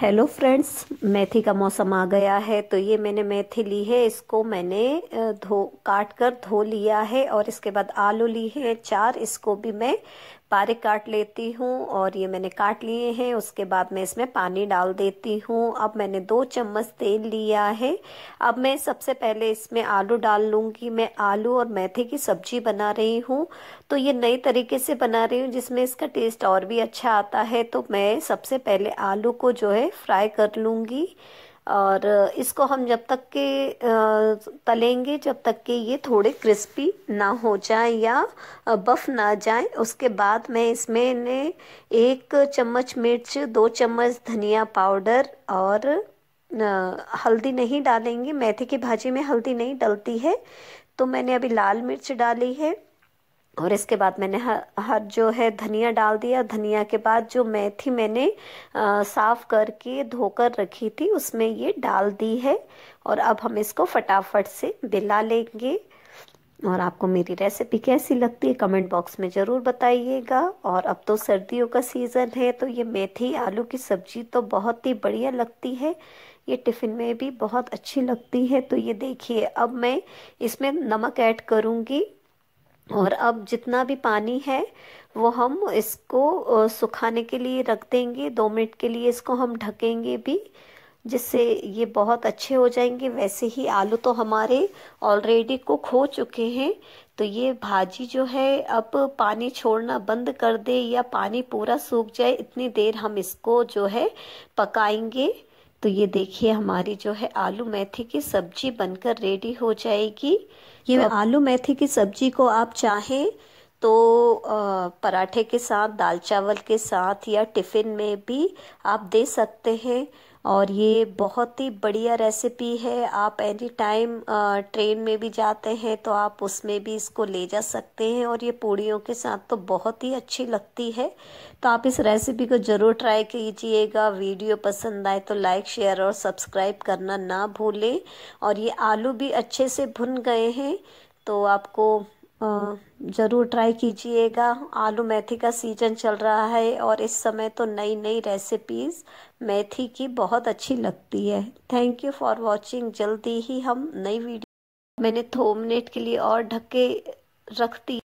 hello friends मेथी का मौसम आ गया है तो ये मैंने मेथी ली है इसको मैंने धो काट कर धो लिया है और इसके बाद आलू ली है चार इसको भी मैं पारे काट लेती हूँ और ये मैंने काट लिए हैं उसके बाद मैं इसमें पानी डाल देती हूँ अब मैंने दो चम्मच तेल लिया है अब मैं सबसे पहले इसमें आलू डाल लूँगी मैं आलू और मेथी की सब्जी बना रही हूँ तो ये नए तरीके से बना रही हूँ जिसमें इसका टेस्ट और भी अच्छा आता है तो मैं सबसे पहले आलू को जो है फ्राई कर लूँगी और इसको हम जब तक के तलेंगे जब तक के ये थोड़े क्रिस्पी ना हो जाए या बफ ना जाए उसके बाद मैं इसमें ने एक चम्मच मिर्च दो चम्मच धनिया पाउडर और हल्दी नहीं डालेंगे मेथी की भाजी में हल्दी नहीं डलती है तो मैंने अभी लाल मिर्च डाली है और इसके बाद मैंने हर, हर जो है धनिया डाल दिया धनिया के बाद जो मेथी मैंने आ, साफ करके धोकर रखी थी उसमें ये डाल दी है और अब हम इसको फटाफट से बिला लेंगे और आपको मेरी रेसिपी कैसी लगती है कमेंट बॉक्स में ज़रूर बताइएगा और अब तो सर्दियों का सीज़न है तो ये मेथी आलू की सब्जी तो बहुत ही बढ़िया लगती है ये टिफ़िन में भी बहुत अच्छी लगती है तो ये देखिए अब मैं इसमें नमक ऐड करूँगी और अब जितना भी पानी है वो हम इसको सुखाने के लिए रख देंगे दो मिनट के लिए इसको हम ढकेंगे भी जिससे ये बहुत अच्छे हो जाएंगे वैसे ही आलू तो हमारे ऑलरेडी कुक हो चुके हैं तो ये भाजी जो है अब पानी छोड़ना बंद कर दे या पानी पूरा सूख जाए इतनी देर हम इसको जो है पकाएंगे तो ये देखिए हमारी जो है आलू मेथी की सब्जी बनकर रेडी हो जाएगी ये तो आलू मेथी की सब्जी को आप चाहें तो पराठे के साथ दाल चावल के साथ या टिफ़िन में भी आप दे सकते हैं और ये बहुत ही बढ़िया रेसिपी है आप एनी टाइम ट्रेन में भी जाते हैं तो आप उसमें भी इसको ले जा सकते हैं और ये पूड़ियों के साथ तो बहुत ही अच्छी लगती है तो आप इस रेसिपी को ज़रूर ट्राई कीजिएगा वीडियो पसंद आए तो लाइक शेयर और सब्सक्राइब करना ना भूलें और ये आलू भी अच्छे से भुन गए हैं तो आपको ज़रूर ट्राई कीजिएगा आलू मेथी का सीजन चल रहा है और इस समय तो नई नई रेसिपीज़ मेथी की बहुत अच्छी लगती है थैंक यू फॉर वॉचिंग जल्दी ही हम नई वीडियो मैंने थोमनेट के लिए और ढके रख दी